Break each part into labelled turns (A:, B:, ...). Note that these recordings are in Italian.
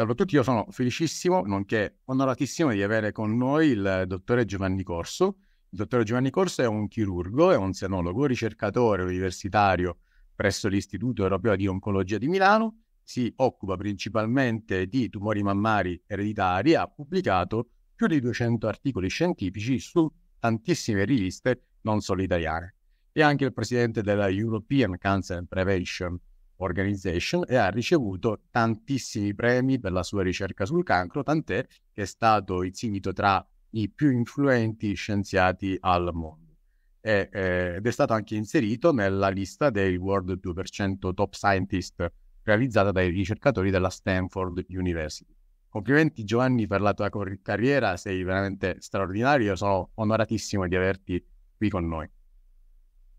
A: Salve a tutti, io sono felicissimo, nonché onoratissimo di avere con noi il dottore Giovanni Corso. Il dottore Giovanni Corso è un chirurgo, è un senologo, ricercatore universitario presso l'Istituto Europeo di Oncologia di Milano, si occupa principalmente di tumori mammari ereditari, e ha pubblicato più di 200 articoli scientifici su tantissime riviste non solo italiane. È anche il presidente della European Cancer Prevention Organization e ha ricevuto tantissimi premi per la sua ricerca sul cancro, tant'è che è stato insignito tra i più influenti scienziati al mondo. E, eh, ed è stato anche inserito nella lista dei World 2% Top Scientist realizzata dai ricercatori della Stanford University. Complimenti Giovanni per la tua carriera, sei veramente straordinario, sono onoratissimo di averti qui con noi.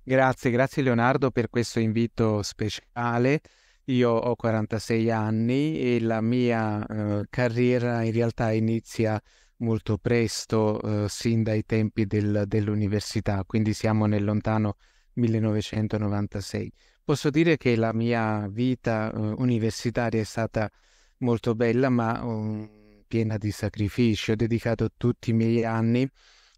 B: Grazie, grazie Leonardo per questo invito speciale. Io ho 46 anni e la mia eh, carriera in realtà inizia molto presto, eh, sin dai tempi del, dell'università, quindi siamo nel lontano 1996. Posso dire che la mia vita eh, universitaria è stata molto bella, ma um, piena di sacrifici. Ho dedicato tutti i miei anni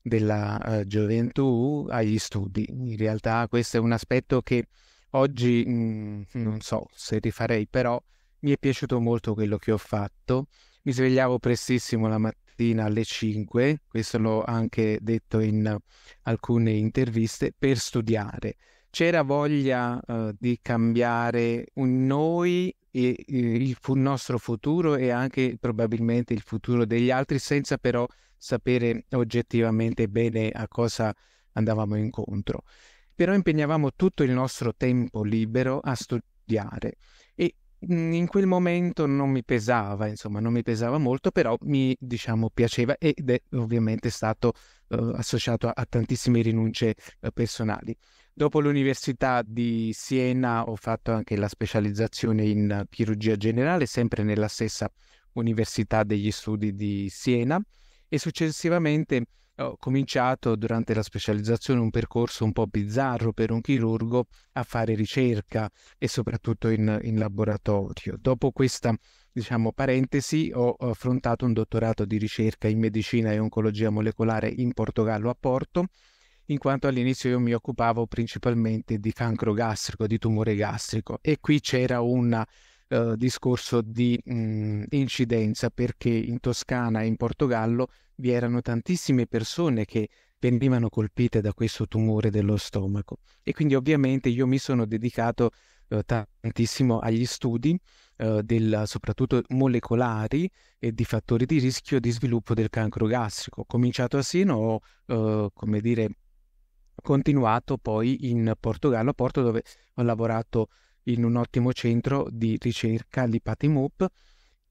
B: della eh, gioventù agli studi. In realtà questo è un aspetto che oggi mh, mm, non so se rifarei, però mi è piaciuto molto quello che ho fatto. Mi svegliavo prestissimo la mattina alle 5, questo l'ho anche detto in alcune interviste, per studiare. C'era voglia eh, di cambiare un noi e eh, il, nostro futuro e anche probabilmente il futuro degli altri senza però sapere oggettivamente bene a cosa andavamo incontro. Però impegnavamo tutto il nostro tempo libero a studiare e mm, in quel momento non mi pesava, insomma, non mi pesava molto, però mi diciamo piaceva ed è ovviamente stato eh, associato a, a, tantissime rinunce eh, personali. Dopo l'università di Siena ho fatto anche la specializzazione in chirurgia generale, sempre nella stessa università degli studi di Siena e successivamente ho cominciato durante la specializzazione un percorso un po' bizzarro per un chirurgo a fare ricerca e soprattutto in, in laboratorio. Dopo questa diciamo, parentesi ho affrontato un dottorato di ricerca in medicina e oncologia molecolare in Portogallo a Porto in quanto all'inizio io mi occupavo principalmente di cancro gastrico, di tumore gastrico e qui c'era un uh, discorso di mh, mm, incidenza perché in Toscana e in Portogallo vi erano tantissime persone che venivano colpite da questo tumore dello stomaco e quindi ovviamente io mi sono dedicato eh, tantissimo agli studi eh, del, soprattutto molecolari e di fattori di rischio di sviluppo del cancro gastrico. Ho cominciato a Siena, ho eh, come dire continuato poi in Portogallo, a Porto dove ho lavorato in un ottimo centro di ricerca, l'IPATIMUP,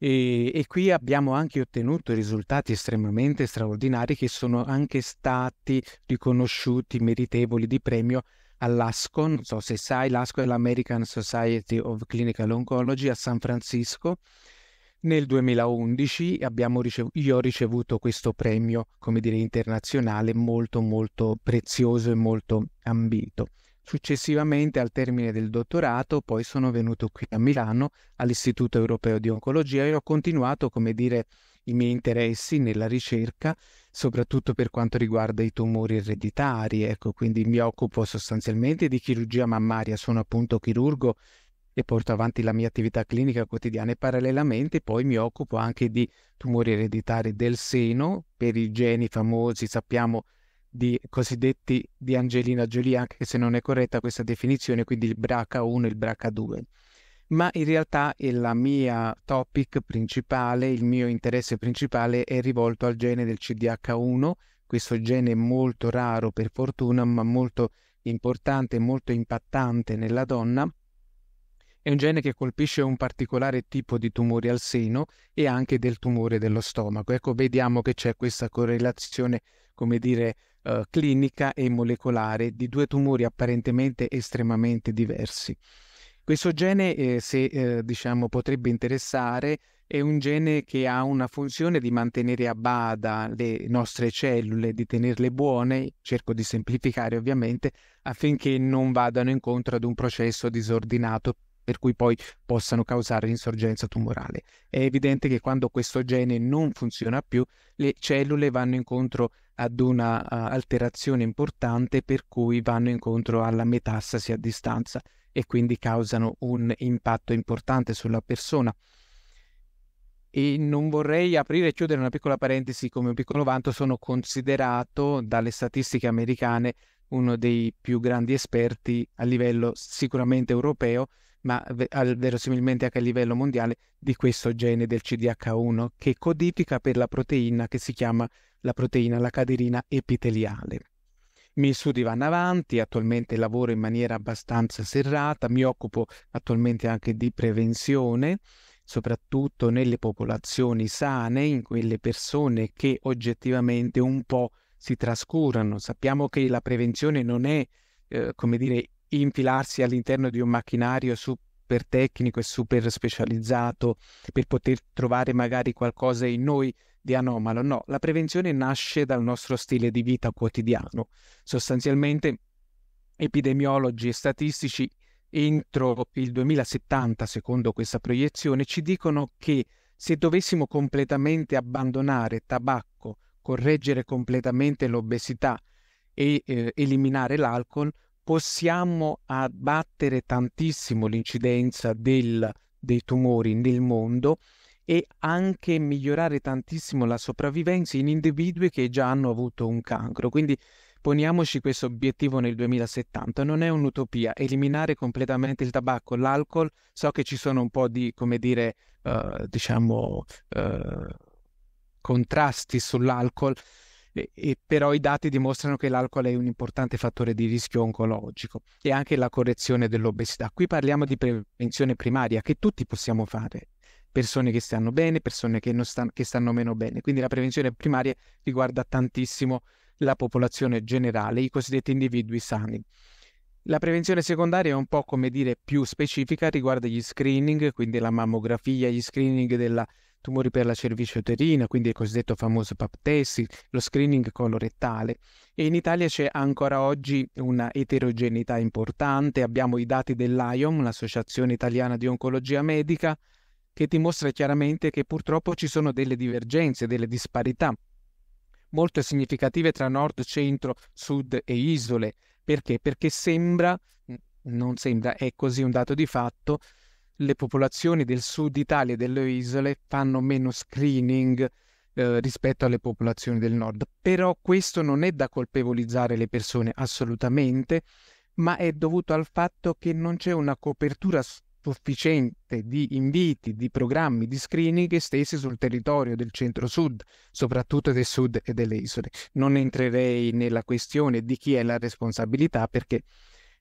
B: e, e, qui abbiamo anche ottenuto risultati estremamente straordinari che sono anche stati riconosciuti meritevoli di premio all'ASCO, non so se sai, l'ASCO è l'American Society of Clinical Oncology a San Francisco. Nel 2011 ricev- io ho ricevuto questo premio, come dire, internazionale molto molto prezioso e molto ambito. Successivamente, al termine del dottorato, poi sono venuto qui a Milano all'Istituto Europeo di Oncologia e ho continuato, come dire, i miei interessi nella ricerca, soprattutto per quanto riguarda i tumori ereditari. Ecco, quindi mi occupo sostanzialmente di chirurgia mammaria, sono appunto chirurgo e porto avanti la mia attività clinica quotidiana e parallelamente poi mi occupo anche di tumori ereditari del seno per i geni famosi, sappiamo di cosiddetti di Angelina Jolie, anche se non è corretta questa definizione, quindi il BRCA1 e il BRCA2. Ma in realtà la mia topic principale, il mio interesse principale è rivolto al gene del CDH1, questo gene molto raro per fortuna, ma molto importante molto impattante nella donna. È un gene che colpisce un particolare tipo di tumori al seno e anche del tumore dello stomaco. Ecco, vediamo che c'è questa correlazione, come dire, eh, clinica e molecolare di due tumori apparentemente estremamente diversi. Questo gene, eh, se eh, diciamo, potrebbe interessare, è un gene che ha una funzione di mantenere a bada le nostre cellule, di tenerle buone, cerco di semplificare ovviamente, affinché non vadano incontro ad un processo disordinato per cui poi possano causare l'insorgenza tumorale. È evidente che quando questo gene non funziona più, le cellule vanno incontro ad una uh, alterazione importante per cui vanno incontro alla metastasi a distanza e quindi causano un impatto importante sulla persona. E non vorrei aprire e chiudere una piccola parentesi come un piccolo vanto, sono considerato dalle statistiche americane uno dei più grandi esperti a livello sicuramente europeo ma verosimilmente anche a livello mondiale, di questo gene del CDH1 che codifica per la proteina che si chiama la proteina, la caderina epiteliale. I miei studi vanno avanti, attualmente lavoro in maniera abbastanza serrata, mi occupo attualmente anche di prevenzione, soprattutto nelle popolazioni sane, in quelle persone che oggettivamente un po' si trascurano. Sappiamo che la prevenzione non è, eh, come dire, infilarsi all'interno di un macchinario super tecnico e super specializzato per poter trovare magari qualcosa in noi di anomalo. No, la prevenzione nasce dal nostro stile di vita quotidiano. Sostanzialmente epidemiologi e statistici entro il 2070, secondo questa proiezione, ci dicono che se dovessimo completamente abbandonare tabacco, correggere completamente l'obesità e eh, eliminare l'alcol, possiamo abbattere tantissimo l'incidenza del, dei tumori nel mondo e anche migliorare tantissimo la sopravvivenza in individui che già hanno avuto un cancro. Quindi poniamoci questo obiettivo nel 2070, non è un'utopia, eliminare completamente il tabacco, l'alcol, so che ci sono un po' di, come dire, uh, diciamo, uh, contrasti sull'alcol, e, e però i dati dimostrano che l'alcol è un importante fattore di rischio oncologico e anche la correzione dell'obesità. Qui parliamo di prevenzione primaria che tutti possiamo fare, persone che stanno bene, persone che, stanno, che stanno meno bene, quindi la prevenzione primaria riguarda tantissimo la popolazione generale, i cosiddetti individui sani. La prevenzione secondaria è un po' come dire più specifica, riguarda gli screening, quindi la mammografia, gli screening della tumori per la cervice uterina, quindi il cosiddetto famoso pap PAPTESI, lo screening colorettale. E in Italia c'è ancora oggi una eterogeneità importante, abbiamo i dati dell'AIOM, l'Associazione Italiana di Oncologia Medica, che dimostra chiaramente che purtroppo ci sono delle divergenze, delle disparità molto significative tra nord, centro, sud e isole. Perché? Perché sembra, non sembra, è così un dato di fatto, le popolazioni del sud Italia e delle isole fanno meno screening eh, rispetto alle popolazioni del nord. Però questo non è da colpevolizzare le persone assolutamente, ma è dovuto al fatto che non c'è una copertura sufficiente di inviti, di programmi di screening estesi sul territorio del centro-sud, soprattutto del sud e delle isole. Non entrerei nella questione di chi è la responsabilità perché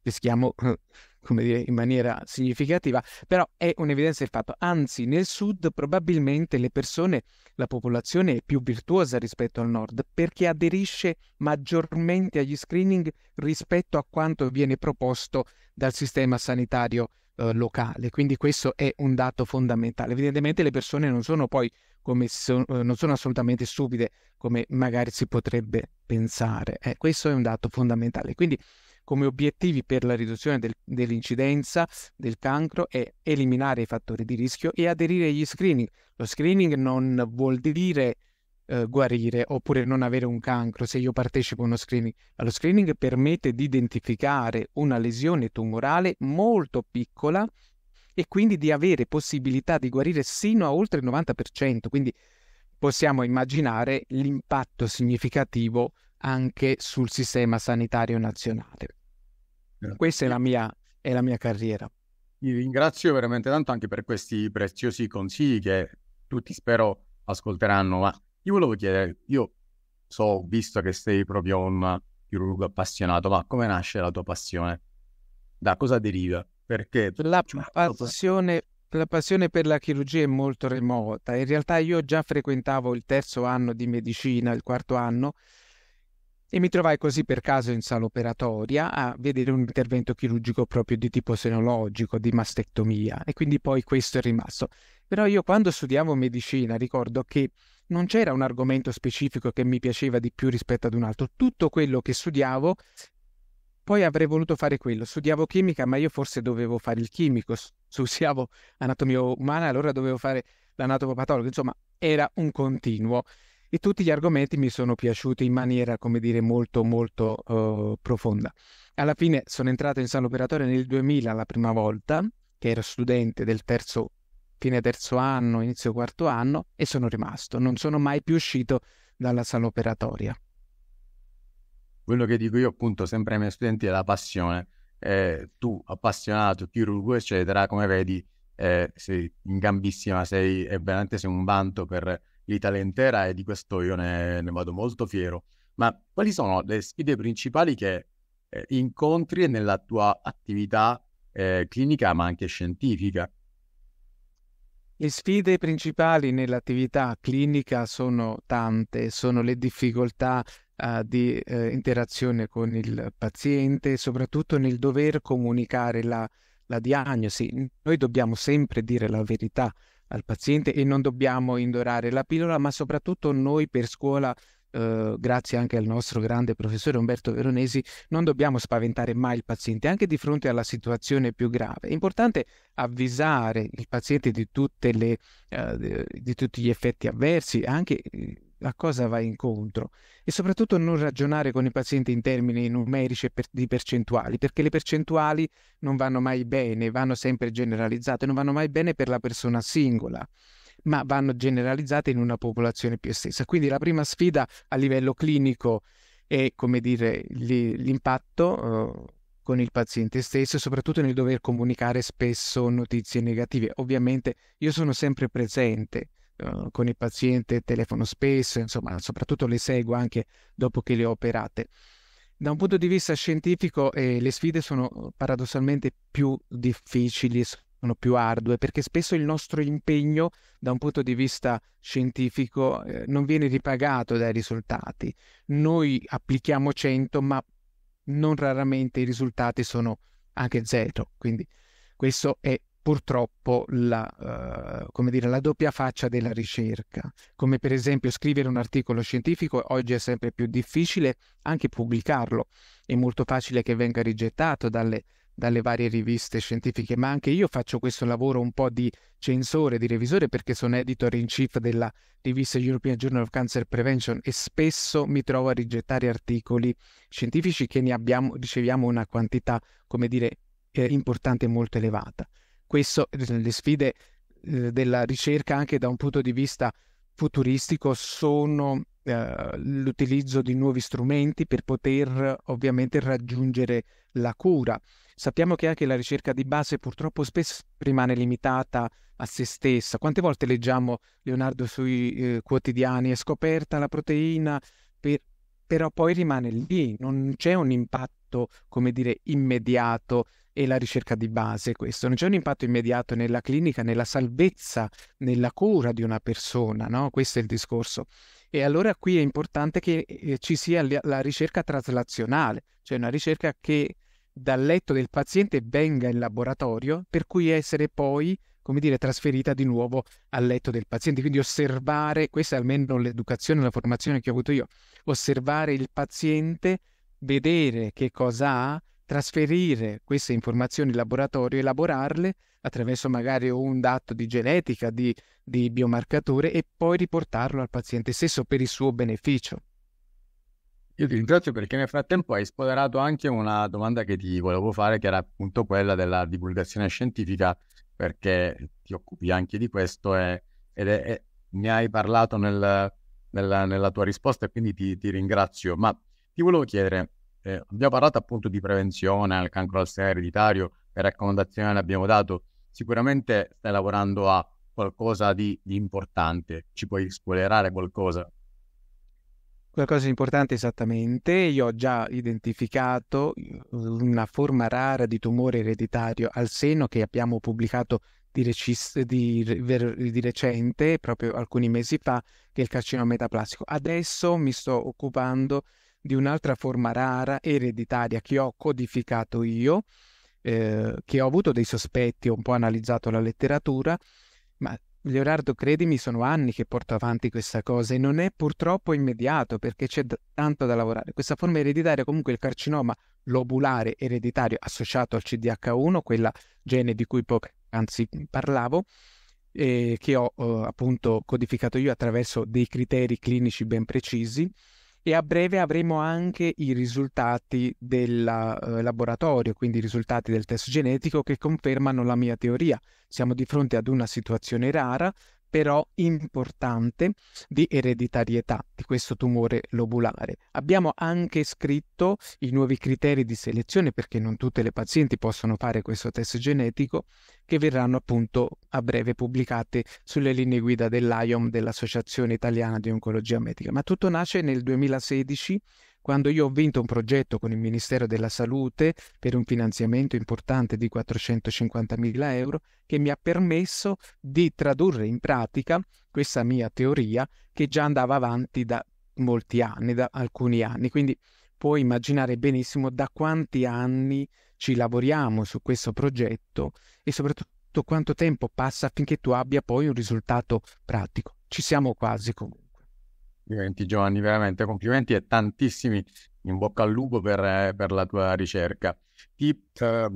B: rischiamo eh, come dire, in maniera significativa, però è un'evidenza di fatto. Anzi, nel sud probabilmente le persone, la popolazione è più virtuosa rispetto al nord, perché aderisce maggiormente agli screening rispetto a quanto viene proposto dal sistema sanitario eh, locale. Quindi questo è un dato fondamentale. Evidentemente le persone non sono poi come so, eh, non sono assolutamente stupide come magari si potrebbe pensare. Eh, questo è un dato fondamentale. Quindi come obiettivi per la riduzione del, dell'incidenza del cancro è eliminare i fattori di rischio e aderire agli screening. Lo screening non vuol dire eh, guarire oppure non avere un cancro se io partecipo a uno screening, ma lo screening permette di identificare una lesione tumorale molto piccola e quindi di avere possibilità di guarire sino a oltre il 90%, quindi possiamo immaginare l'impatto significativo anche sul sistema sanitario nazionale. Questa è la mia, è la mia carriera.
A: Ti ringrazio veramente tanto anche per questi preziosi consigli che tutti spero ascolteranno, ma io volevo chiedere, io so, visto che sei proprio un chirurgo appassionato, ma come nasce la tua passione?
B: Da cosa deriva? Perché la cioè, passione, la passione per la chirurgia è molto remota. In realtà io già frequentavo il terzo anno di medicina, il quarto anno, e mi trovai così per caso in sala operatoria a vedere un intervento chirurgico proprio di tipo senologico, di mastectomia e quindi poi questo è rimasto. Però io quando studiavo medicina ricordo che non c'era un argomento specifico che mi piaceva di più rispetto ad un altro, tutto quello che studiavo poi avrei voluto fare quello, studiavo chimica ma io forse dovevo fare il chimico, studiavo anatomia umana allora dovevo fare l'anatomopatologo, insomma era un continuo e tutti gli argomenti mi sono piaciuti in maniera, come dire, molto molto uh, profonda. Alla fine sono entrato in sala operatoria nel 2000 la prima volta, che ero studente del terzo, fine terzo anno, inizio quarto anno, e sono rimasto. Non sono mai più uscito dalla sala operatoria.
A: Quello che dico io appunto sempre ai miei studenti è la passione. Eh, tu, appassionato, chirurgo, eccetera, come vedi, eh, sei in gambissima, sei, è veramente sei un vanto per l'Italia intera e di questo io ne, ne vado molto fiero. Ma quali sono le sfide principali che eh, incontri nella tua attività eh, clinica ma anche scientifica?
B: Le sfide principali nell'attività clinica sono tante, sono le difficoltà uh, di uh, interazione con il paziente, soprattutto nel dover comunicare la, la diagnosi. Noi dobbiamo sempre dire la verità al paziente e non dobbiamo indorare la pillola, ma soprattutto noi per scuola Uh, grazie anche al nostro grande professore Umberto Veronesi, non dobbiamo spaventare mai il paziente, anche di fronte alla situazione più grave. È importante avvisare il paziente di, le, uh, di tutti gli effetti avversi, anche eh, a cosa vai incontro e soprattutto non ragionare con i pazienti in termini numerici e per, di percentuali, perché le percentuali non vanno mai bene, vanno sempre generalizzate, non vanno mai bene per la persona singola, ma vanno generalizzate in una popolazione più estesa. Quindi la prima sfida a livello clinico è, come dire, li, l'impatto. Uh, con il paziente stesso soprattutto nel dover comunicare spesso notizie negative. Ovviamente io sono sempre presente, eh, con il paziente telefono spesso, insomma, soprattutto le seguo anche dopo che le ho operate. Da un punto di vista scientifico eh, le sfide sono eh, paradossalmente più difficili, sono più ardue, perché spesso il nostro impegno da un punto di vista scientifico eh, non viene ripagato dai risultati. Noi applichiamo 100, ma non raramente i risultati sono anche zero, quindi questo è purtroppo la, uh, dire, la, doppia faccia della ricerca, come per esempio scrivere un articolo scientifico oggi è sempre più difficile anche pubblicarlo, è molto facile che venga rigettato dalle, dalle varie riviste scientifiche, ma anche io faccio questo lavoro un po' di censore, di revisore, perché sono editor in chief della rivista European Journal of Cancer Prevention e spesso mi trovo a rigettare articoli scientifici che ne abbiamo, riceviamo una quantità, come dire, eh, importante e molto elevata. Questo, le sfide eh, della ricerca anche da un punto di vista futuristico sono eh, l'utilizzo di nuovi strumenti per poter ovviamente raggiungere la cura. Sappiamo che anche la ricerca di base purtroppo spesso rimane limitata a se stessa. Quante volte leggiamo Leonardo sui eh, quotidiani è scoperta la proteina, per... però poi rimane lì, non c'è un impatto, come dire, immediato e la ricerca di base questo. Non c'è un impatto immediato nella clinica, nella salvezza, nella cura di una persona, no? Questo è il discorso. E allora qui è importante che eh, ci sia la ricerca traslazionale, cioè una ricerca che dal letto del paziente venga in laboratorio, per cui essere poi, come dire, trasferita di nuovo al letto del paziente. Quindi osservare, questa è almeno l'educazione, la formazione che ho avuto io, osservare il paziente, vedere che cosa ha, trasferire queste informazioni in laboratorio, elaborarle attraverso magari un dato di genetica, di, di biomarcatore e poi riportarlo al paziente stesso per il suo beneficio.
A: Io ti ringrazio perché nel frattempo hai spoilerato anche una domanda che ti volevo fare, che era appunto quella della divulgazione scientifica, perché ti occupi anche di questo e, eh, ed è, è, ne hai parlato nel, nella, nella, tua risposta e quindi ti, ti ringrazio. Ma ti volevo chiedere, eh, abbiamo parlato appunto di prevenzione al cancro al seno ereditario, che raccomandazione abbiamo dato. Sicuramente stai lavorando a qualcosa di, di importante, ci puoi spoilerare qualcosa?
B: Qualcosa di importante esattamente, io ho già identificato una forma rara di tumore ereditario al seno che abbiamo pubblicato di, recis- di, di, recente, proprio alcuni mesi fa, che è il carcinoma metaplastico. Adesso mi sto occupando di un'altra forma rara, ereditaria, che ho codificato io, eh, che ho avuto dei sospetti, ho un po' analizzato la letteratura, ma Leonardo, credimi, sono anni che porto avanti questa cosa e non è purtroppo immediato perché c'è d- tanto da lavorare. Questa forma ereditaria, comunque il carcinoma lobulare ereditario associato al CDH1, quella gene di cui poc'anzi parlavo, eh, che ho eh, appunto codificato io attraverso dei criteri clinici ben precisi, e a breve avremo anche i risultati del eh, laboratorio, quindi i risultati del test genetico che confermano la mia teoria. Siamo di fronte ad una situazione rara, però importante di ereditarietà di questo tumore lobulare. Abbiamo anche scritto i nuovi criteri di selezione perché non tutte le pazienti possono fare questo test genetico che verranno appunto a breve pubblicate sulle linee guida dell'IOM dell'Associazione Italiana di Oncologia Medica. Ma tutto nasce nel 2016 quando io ho vinto un progetto con il Ministero della Salute per un finanziamento importante di 450.000 euro che mi ha permesso di tradurre in pratica questa mia teoria che già andava avanti da molti anni, da alcuni anni. Quindi puoi immaginare benissimo da quanti anni ci lavoriamo su questo progetto e soprattutto quanto tempo passa affinché tu abbia poi un risultato pratico. Ci siamo quasi comunque.
A: Complimenti Giovanni, veramente complimenti e tantissimi in bocca al lupo per, eh, per la tua ricerca. Ti, eh,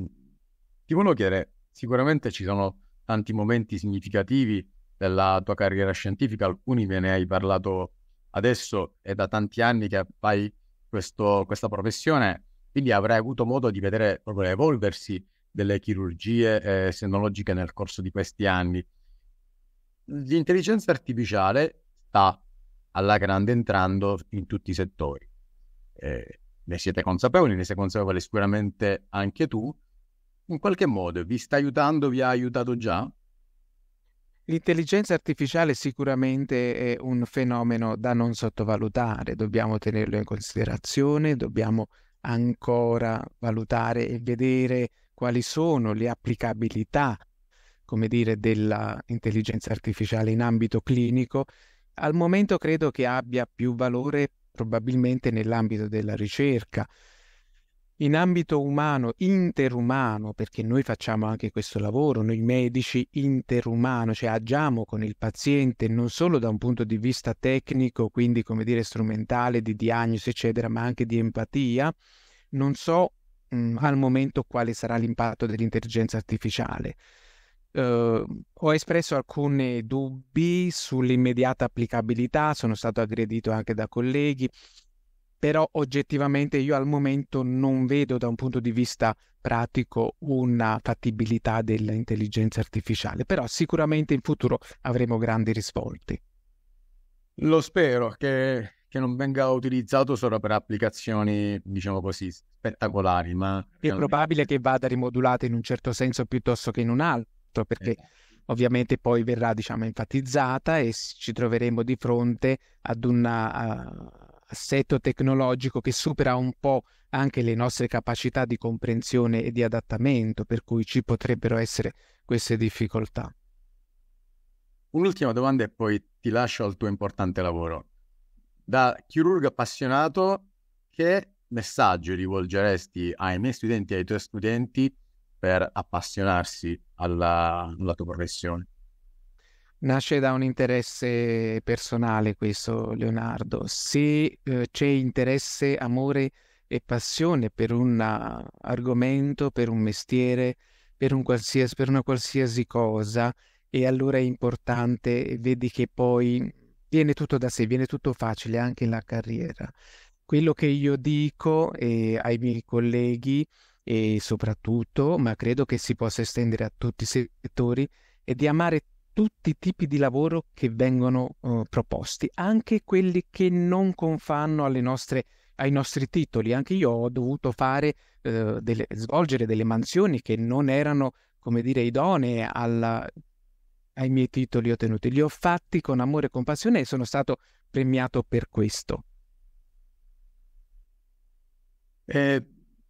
A: ti volevo chiedere, sicuramente ci sono tanti momenti significativi della tua carriera scientifica, alcuni ve ne hai parlato adesso è da tanti anni che fai questo, questa professione, quindi avrai avuto modo di vedere proprio l'evolversi delle chirurgie eh, senologiche nel corso di questi anni. L'intelligenza artificiale sta alla grande entrando in tutti i settori. Eh, ne siete consapevoli, ne sei consapevole sicuramente anche tu. In qualche modo vi sta aiutando, vi ha aiutato già?
B: L'intelligenza artificiale sicuramente è un fenomeno da non sottovalutare, dobbiamo tenerlo in considerazione, dobbiamo ancora valutare e vedere quali sono le applicabilità, come dire, dell'intelligenza artificiale in ambito clinico al momento credo che abbia più valore probabilmente nell'ambito della ricerca, in ambito umano, interumano, perché noi facciamo anche questo lavoro, noi medici interumano, cioè agiamo con il paziente non solo da un punto di vista tecnico, quindi come dire strumentale, di diagnosi, eccetera, ma anche di empatia. Non so mh, al momento quale sarà l'impatto dell'intelligenza artificiale. Uh, ho espresso alcuni dubbi sull'immediata applicabilità, sono stato aggredito anche da colleghi, però oggettivamente io al momento non vedo da un punto di vista pratico una fattibilità dell'intelligenza artificiale, però sicuramente in futuro avremo grandi risvolti.
A: Lo spero che, che non venga utilizzato solo per applicazioni, diciamo così, spettacolari, ma... È
B: probabile che vada rimodulata in un certo senso piuttosto che in un altro altro, perché eh. ovviamente poi verrà diciamo, enfatizzata e ci troveremo di fronte ad un assetto tecnologico che supera un po' anche le nostre capacità di comprensione e di adattamento, per cui ci potrebbero essere queste difficoltà.
A: Un'ultima domanda e poi ti lascio al tuo importante lavoro. Da chirurgo appassionato, che messaggio rivolgeresti ai miei studenti e ai tuoi studenti per appassionarsi alla, alla tua professione?
B: Nasce da un interesse personale questo, Leonardo. Se eh, c'è interesse, amore e passione per un argomento, per un mestiere, per, un per, una qualsiasi cosa, e allora è importante, vedi che poi viene tutto da sé, viene tutto facile anche la carriera. Quello che io dico eh, ai miei colleghi e soprattutto, ma credo che si possa estendere a tutti i settori, è di amare tutti i tipi di lavoro che vengono uh, proposti, anche quelli che non confanno nostre, ai nostri titoli. Anche io ho dovuto fare, uh, delle, svolgere delle mansioni che non erano, come dire, idonee alla, ai miei titoli ottenuti. Li ho fatti con amore e compassione e sono stato premiato per questo.
A: Eh,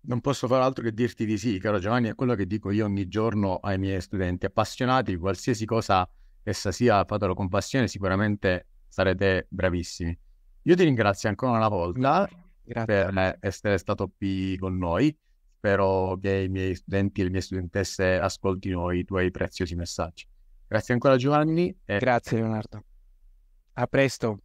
A: non posso far altro che dirti di sì, caro Giovanni, è quello che dico io ogni giorno ai miei studenti appassionati di qualsiasi cosa essa sia, fatelo con passione, sicuramente sarete bravissimi. Io ti ringrazio ancora una volta Grazie. per eh, essere stato qui con noi. Spero che i miei studenti e le mie studentesse ascoltino i tuoi preziosi messaggi. Grazie ancora Giovanni. E... Grazie Leonardo. A presto.